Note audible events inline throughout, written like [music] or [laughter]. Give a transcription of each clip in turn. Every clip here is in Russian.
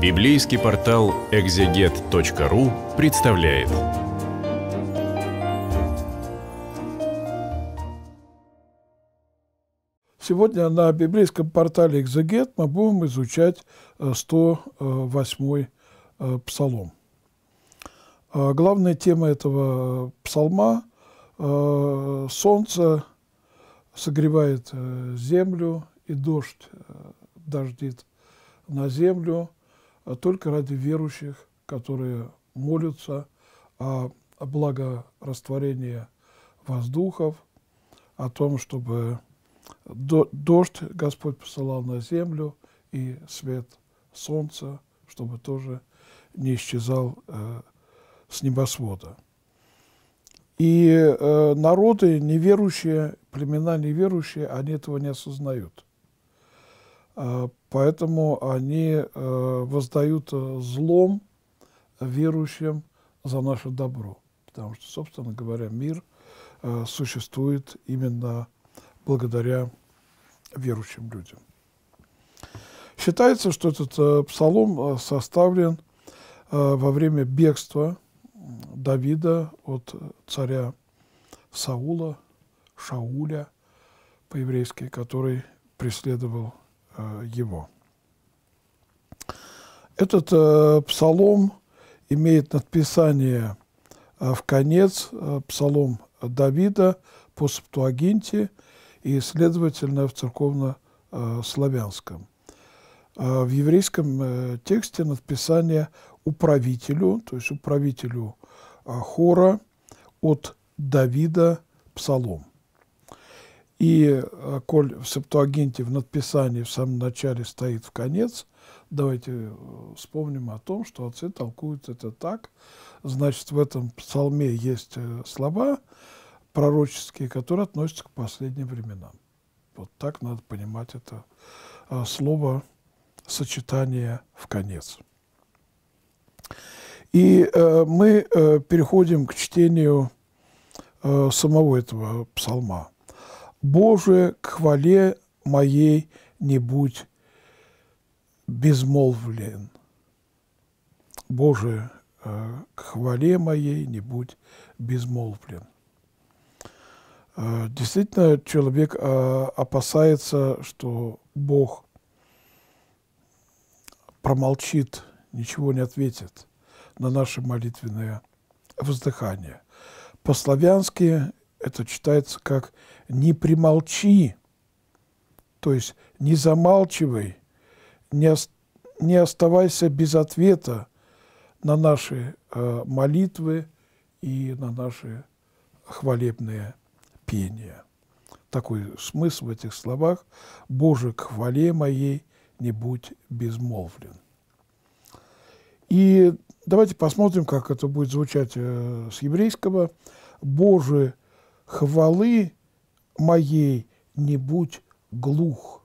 Библейский портал экзегет.ру представляет. Сегодня на библейском портале «Экзегет» мы будем изучать 108-й э, э, э, псалом. Главная тема этого псалма – солнце согревает землю, и дождь дождит на землю – а только ради верующих, которые молятся о, о благорастворении воздухов, о том, чтобы дождь Господь посылал на землю и свет солнца, чтобы тоже не исчезал э, с небосвода. И э, народы неверующие, племена неверующие, они этого не осознают – Э, поэтому они э, воздают э, злом верующим за наше добро. Потому что, собственно говоря, мир существует именно благодаря верующим людям. Считается, что этот псалом составлен во время бегства Давида от царя Саула, Шауля по-еврейски, который преследовал Э, его. Этот э, псалом имеет надписание э, в конец псалом Давида по Септуагинте и, следовательно, в церковно-славянском. В еврейском тексте надписание управителю, то есть управителю хора от Давида псалом. И э, коль в Септуагинте в надписании в самом начале стоит в конец, давайте э, вспомним о том, что отцы толкуют это так. Значит, в этом псалме есть э, слова пророческие, которые относятся к последним временам. Вот так надо понимать это слово сочетание в конец. И э, мы э, переходим к чтению э, самого этого псалма. Боже, к хвале моей не будь безмолвлен. Боже, э, к хвале моей не будь безмолвлен. Э, действительно, человек э, опасается, что Бог промолчит, ничего не ответит на наши молитвенные воздыхания. По-славянски это читается как «не примолчи», то есть «не замалчивай», «не, ост не оставайся без ответа» на наши э, молитвы и на наши хвалебные пения. Такой смысл в этих словах «Боже, к хвале моей не будь безмолвлен». И давайте посмотрим, как это будет звучать э, с еврейского. «Боже, хвалы моей не будь глух.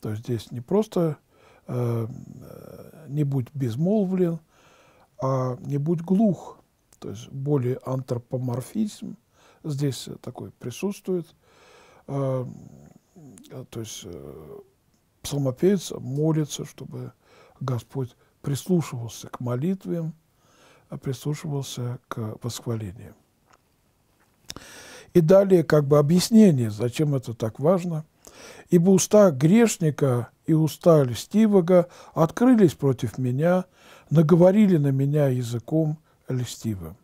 То есть здесь не просто э, э, не будь безмолвлен, а не будь глух. То есть более антропоморфизм здесь такой присутствует. Э, э то есть э, псалмопевец молится, чтобы Господь прислушивался к молитвам, а прислушивался к восхвалениям. И далее как бы объяснение, зачем это так важно. «Ибо уста грешника и уста льстивого открылись против меня, наговорили на меня языком льстивым».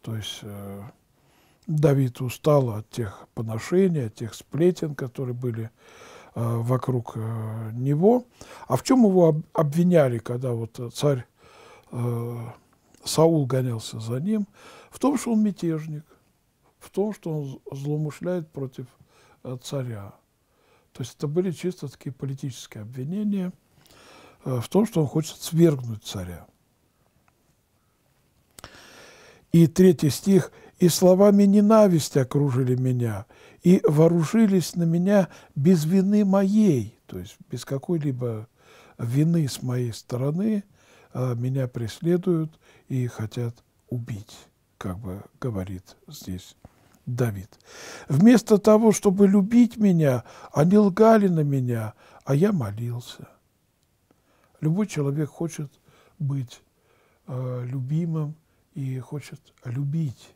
То есть э, Давид устал от тех поношений, от тех сплетен, которые были э, вокруг э, него. А в чем его об, обвиняли, когда вот царь э, Саул гонялся за ним? В том, что он мятежник, в том, что он злоумышляет против э, царя. То есть это были чисто такие политические обвинения э, в том, что он хочет свергнуть царя. И третий стих. «И словами ненависти окружили меня, и вооружились на меня без вины моей». То есть без какой-либо вины с моей стороны э, меня преследуют и хотят убить, как бы говорит здесь Давид. Вместо того, чтобы любить меня, они лгали на меня, а я молился. Любой человек хочет быть э, любимым и хочет любить.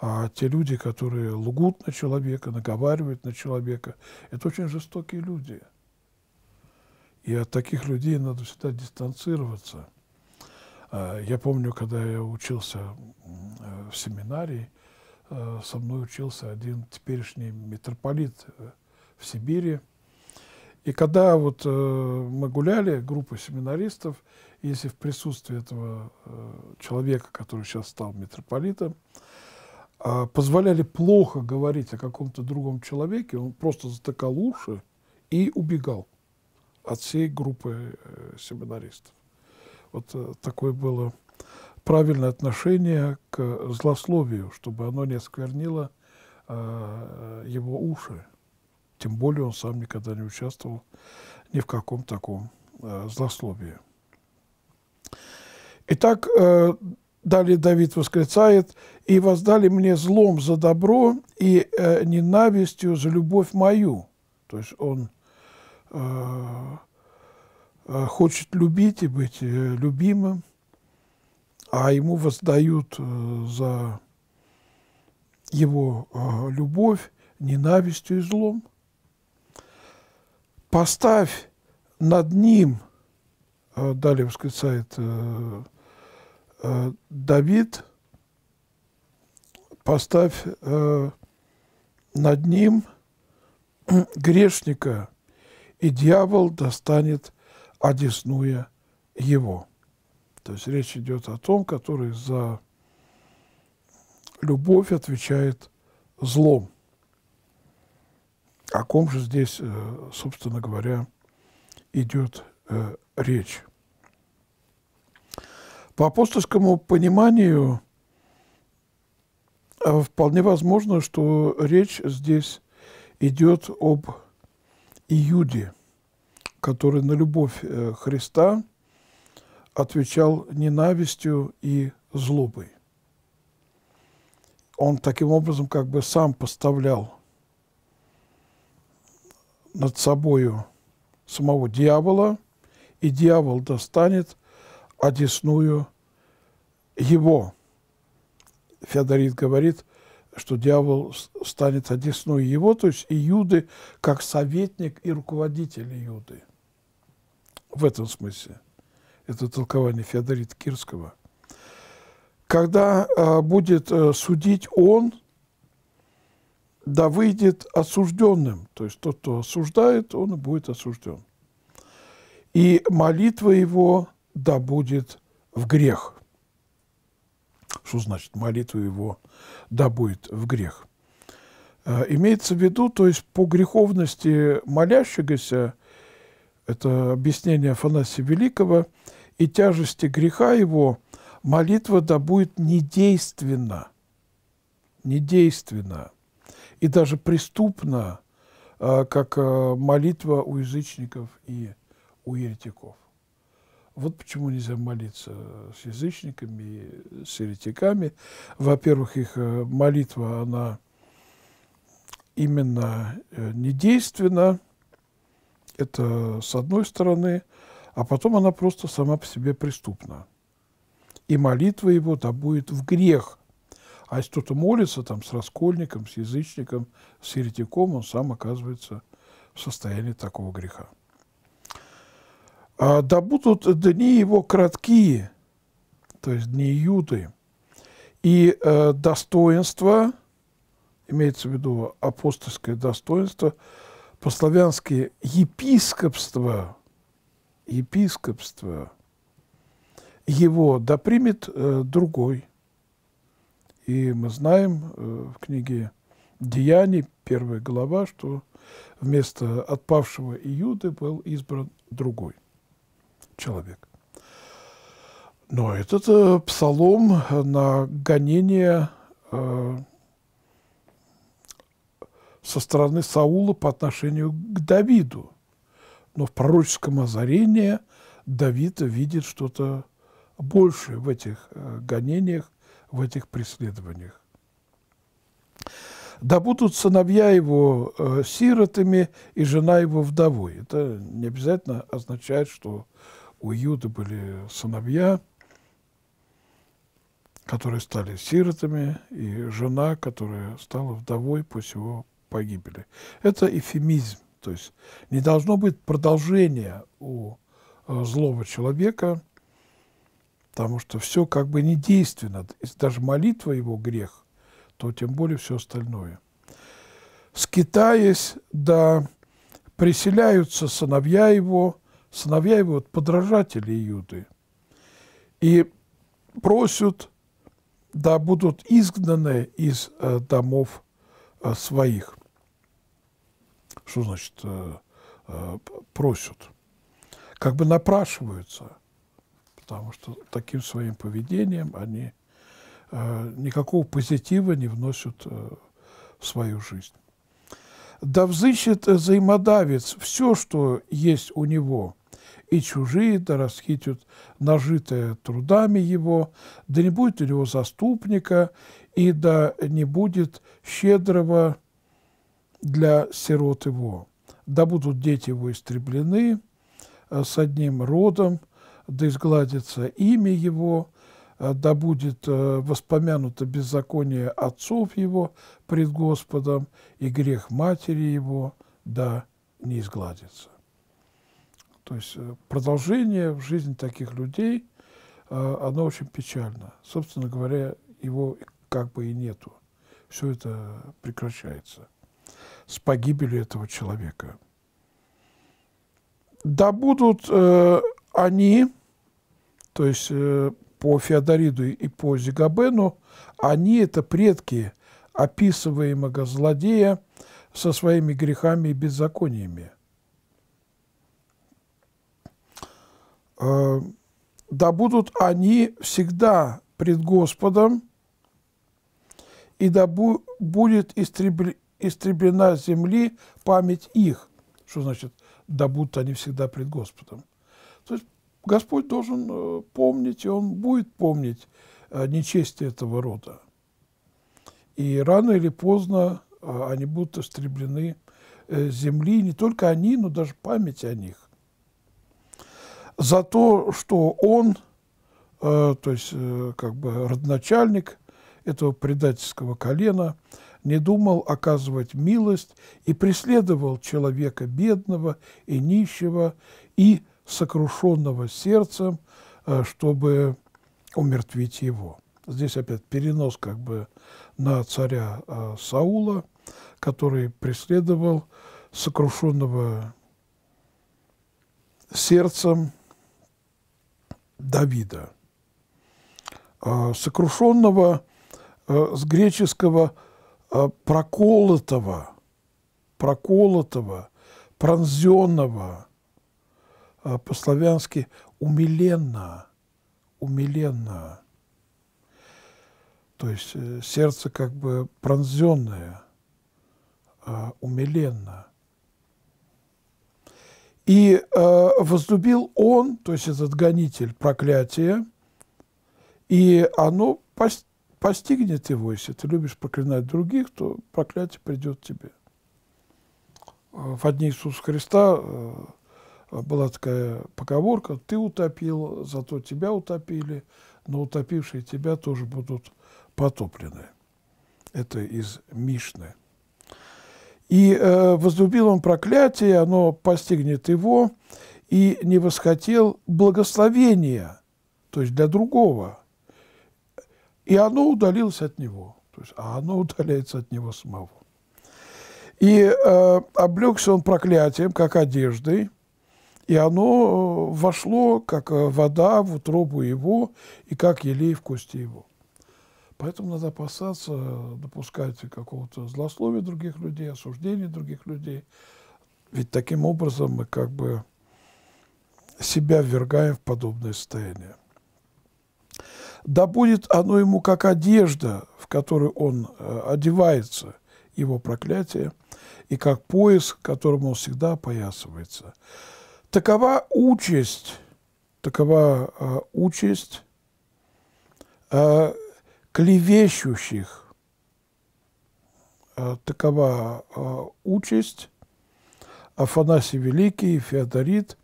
А те люди, которые лгут на человека, наговаривают на человека, это очень жестокие люди. И от таких людей надо всегда дистанцироваться. Э, я помню, когда я учился э, в семинарии, Э, со мной учился один теперешний митрополит э, в Сибири. И когда вот э, мы гуляли, группа семинаристов, если в присутствии этого человека, который сейчас стал митрополитом, а, позволяли плохо говорить о каком-то другом человеке, он просто затыкал уши и убегал от всей группы семинаристов. Вот такое было правильное отношение к злословию, чтобы оно не осквернило э, его уши. Тем более он сам никогда не участвовал ни в каком таком э, злословии. Итак, э, далее Давид восклицает, «И воздали мне злом за добро и э, ненавистью за любовь мою». То есть он э, э хочет любить и быть э, любимым, а ему воздают э, за его э, любовь ненавистью и злом. Поставь над ним, э, далее восклицает Давид, поставь над ним [clears throat] грешника, и дьявол достанет одесную его. То есть речь идет о том, который за любовь отвечает злом. О ком же здесь, э, собственно говоря, идет э, речь? По апостольскому пониманию э, вполне возможно, что речь здесь идет об Иуде, который на любовь Христа отвечал ненавистью и злобой. Он таким образом как бы сам поставлял над собою самого дьявола, и дьявол достанет одесную его. Феодорит говорит, что дьявол станет одесную его, то есть Иуды, как советник и руководитель Иуды в этом смысле – это толкование Феодорита Кирского, когда а, будет э, судить он, да выйдет осужденным, то есть тот, кто осуждает, он будет осужден. И молитва его да будет в грех. Что значит молитва его да будет в грех? Э, имеется в виду, то есть по греховности молящегося, это объяснение Афанасия Великого – и тяжести греха его, молитва да будет недейственна, недейственна и даже преступна, как а, молитва у язычников и у еретиков. Вот почему нельзя молиться с язычниками и с еретиками. Во-первых, их э, молитва, она именно э, недейственна. Это с одной стороны – а потом она просто сама по себе преступна. И молитва его да будет в грех. А если кто-то молится там с раскольником, с язычником, с еретиком, он сам оказывается в состоянии такого греха. А, «Да будут дни его краткие», то есть дни Юды, и э, достоинство, имеется в виду апостольское достоинство, по-славянски епископство – епископство, его допримет э, другой. И мы знаем э, в книге «Деяний», первая глава, что вместо отпавшего Иуды был избран другой человек. Но этот э, псалом на гонение со стороны Саула по отношению к Давиду – но в пророческом озарении Давид видит что-то большее в этих э, гонениях, в этих преследованиях. Да будут сыновья его э, сиротами и жена его вдовой. Это не обязательно означает, что у Юды были сыновья, которые стали сиротами, и жена, которая стала вдовой после его погибели. Это эфемизм. То есть не должно быть продолжения у э, злого человека, потому что все как бы не Если даже молитва его грех, то тем более все остальное. Скитаясь, да, приселяются, сыновья его, сыновья его вот, – подражатели Иуды, и просят, да, будут изгнаны из э, домов э, своих. Что значит э, э, просят? Как бы напрашиваются, потому что таким своим поведением они э, никакого позитива не вносят э, в свою жизнь. Да взыщет э, взаимодавец все, что есть у него, и чужие да расхитят нажитое трудами его, да не будет у него заступника, и да не будет щедрого для сирот его. Да будут дети его истреблены э, с одним родом, да изгладится имя его, э, да будет э, воспомянуто беззаконие отцов его пред Господом, и грех матери его да не изгладится. То есть продолжение в жизни таких людей, оно очень печально. Собственно говоря, его как бы и нету. Все это прекращается с погибелью этого человека. Да будут э, они, то есть э, по Феодориду и по Зигабену, они – это предки описываемого злодея со своими грехами и беззакониями. Э, да будут они всегда пред Господом, и да бу будет истреб истреблена с земли память их. Что значит, да будут они всегда пред Господом. То есть Господь должен э, помнить, и Он будет помнить э, нечестие этого рода. И рано или поздно э, они будут истреблены с земли, не только они, но даже память о них. За то, что он, то есть как бы родначальник этого предательского колена, не думал оказывать милость и преследовал человека бедного и нищего и сокрушенного сердцем, э, чтобы умертвить его. Здесь опять перенос как бы на царя э, Саула, который преследовал сокрушенного сердцем Давида. Э, сокрушенного с греческого а, проколотого, проколотого, пронзенного, а, по-славянски умиленно, умиленно. То есть э, сердце как бы пронзенное, а, умиленно. И возлюбил он, то есть этот гонитель проклятие, и оно пост постигнет его, если ты любишь проклинать других, то проклятие придет тебе. Э, в одни Иисуса Христа э, была такая поговорка, ты утопил, зато тебя утопили, но утопившие тебя тоже будут потоплены. Это из Мишны. И э, возлюбил он проклятие, оно постигнет его, и не восхотел благословения, то есть для другого – и оно удалилось от него, то есть, а оно удаляется от него самого. И э, облегся он проклятием, как одеждой, и оно э, вошло, как э, вода в утробу его, и как елей в кости его. Поэтому надо опасаться допускать какого-то злословия других людей, осуждения других людей. Ведь таким образом мы как бы себя ввергаем в подобное состояние да будет оно ему как одежда, в которую он э, одевается, его проклятие, и как пояс, которым он всегда опоясывается. Такова участь, такова э, участь э, клевещущих, такова э, участь Афанасий Великий, Феодорит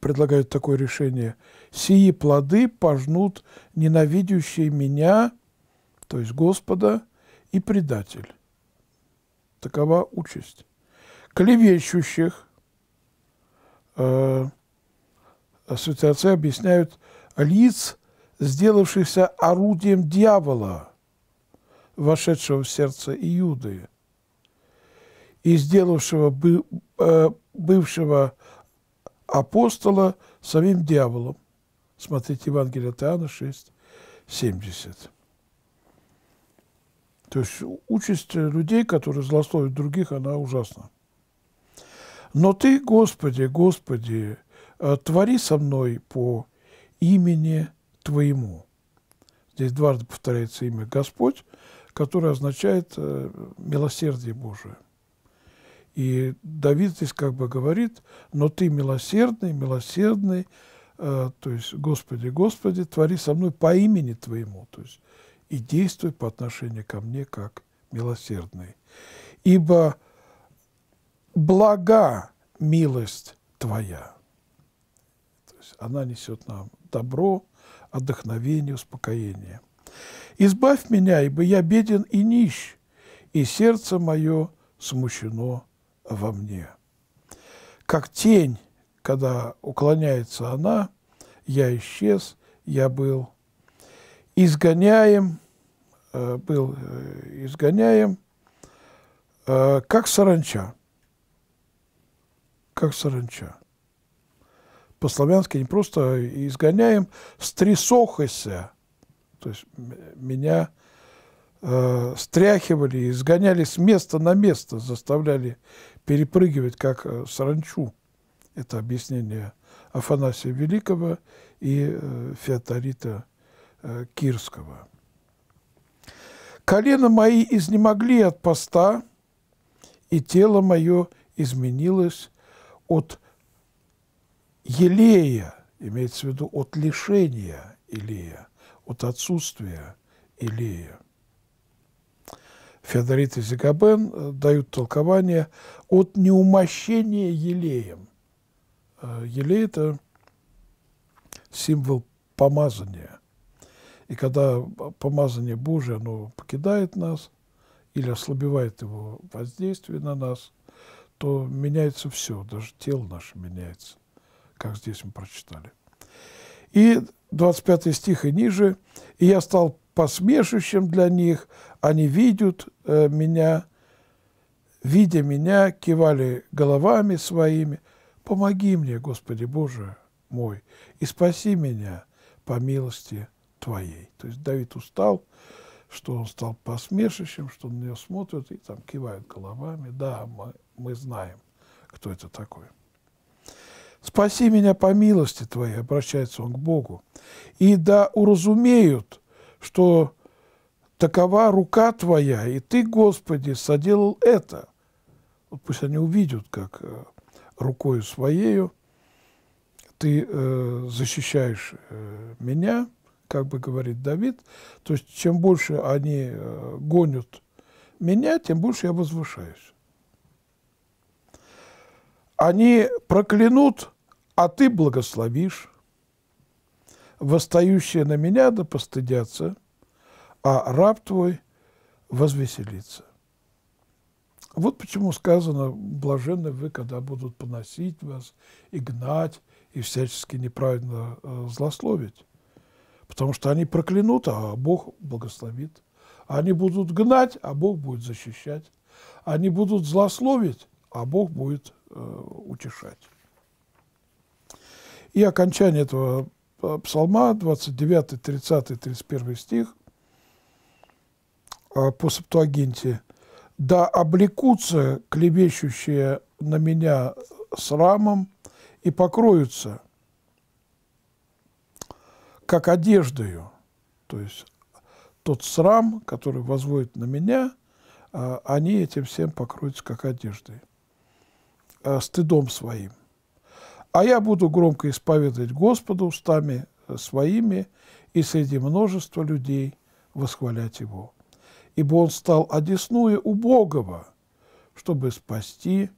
предлагают такое решение – сии плоды пожнут ненавидящие меня, то есть Господа, и предатель. Такова участь. Клевещущих э, святые отцы объясняют лиц, сделавшихся орудием дьявола, вошедшего в сердце Иуды, и сделавшего бы, э, бывшего апостола самим дьяволом. Смотрите Евангелие от Иоанна 6, 70. То есть участь людей, которые злословят других, она ужасна. Но Ты, Господи, Господи, э, твори со мной по имени Твоему. Здесь дважды повторяется имя Господь, которое означает э, милосердие Божие. И Давид здесь как бы говорит, но ты милосердный, милосердный, Э, то есть «Господи, Господи, твори со мной по имени Твоему», то есть «и действуй по отношению ко мне, как милосердный». Ибо блага милость Твоя. То есть она несет нам добро, отдохновение, успокоение. «Избавь меня, ибо я беден и нищ, и сердце мое смущено во мне». Как тень когда уклоняется она, я исчез, я был изгоняем, э, был э, изгоняем, э, как саранча, как саранча. По-славянски не просто изгоняем, стрясохайся, то есть меня э, стряхивали, изгоняли с места на место, заставляли перепрыгивать, как саранчу. Это объяснение Афанасия Великого и э, Феодорита э, Кирского. «Колено мои изнемогли от поста, и тело мое изменилось от елея, имеется в виду от лишения Илея, от отсутствия Илея. Феодорит и Зигабен э, дают толкование от неумощения елеем. Э, Елей – это символ помазания. И когда помазание Божие, оно покидает нас или ослабевает его воздействие на нас, то меняется все, даже тело наше меняется, как здесь мы прочитали. И 25 стих и ниже. «И я стал посмешищем для них, они видят э, меня, видя меня, кивали головами своими, Помоги мне, Господи Боже мой, и спаси меня по милости Твоей. То есть Давид устал, что он стал посмешищем, что на нее смотрят и там кивают головами. Да, мы, мы знаем, кто это такой. «Спаси меня по милости Твоей», обращается он к Богу, «и да уразумеют, что такова рука Твоя, и Ты, Господи, соделал это». Вот пусть они увидят, как э, рукою своею ты э, защищаешь э, меня, как бы говорит Давид. То есть чем больше они э, гонят меня, тем больше я возвышаюсь. Они проклянут, а ты благословишь. Восстающие на меня да постыдятся, а раб твой возвеселится. Вот почему сказано, блаженны вы, когда будут поносить вас и гнать, и всячески неправильно э, злословить. Потому что они проклянут, а Бог благословит. Они будут гнать, а Бог будет защищать. Они будут злословить, а Бог будет э, утешать. И окончание этого э, псалма, 29, 30, 31 стих, э, по Септуагинте – да облекутся клевещущие на меня срамом и покроются, как одеждою. То есть тот срам, который возводит на меня, а, они этим всем покроются, как одеждой, а, стыдом своим. А я буду громко исповедовать Господа устами э, своими и среди множества людей восхвалять Его ибо он стал одесную убогого, чтобы спасти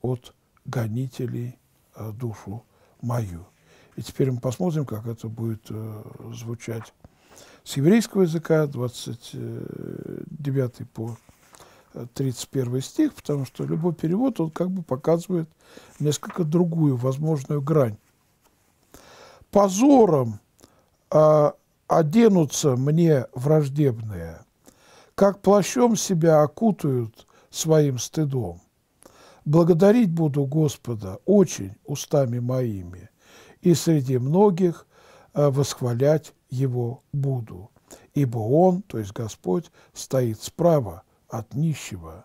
от гонителей э, душу мою. И теперь мы посмотрим, как это будет э, звучать с еврейского языка, 29 э, по 31 стих, потому что любой перевод, он как бы показывает несколько другую возможную грань. «Позором оденутся мне враждебные, как плащом себя окутают своим стыдом. Благодарить буду Господа очень устами моими, и среди многих э, восхвалять Его буду. Ибо Он, то есть Господь, стоит справа от нищего,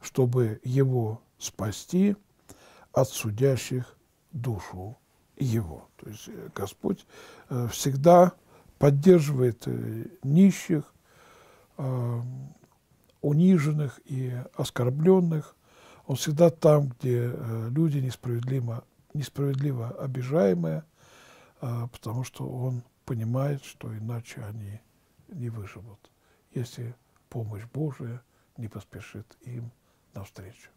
чтобы Его спасти от судящих душу Его. То есть э, Господь э, всегда поддерживает нищих, Э, униженных и оскорбленных. Он всегда там, где э, люди несправедливо, несправедливо обижаемые, э, потому что он понимает, что иначе они не выживут, если помощь Божия не поспешит им навстречу.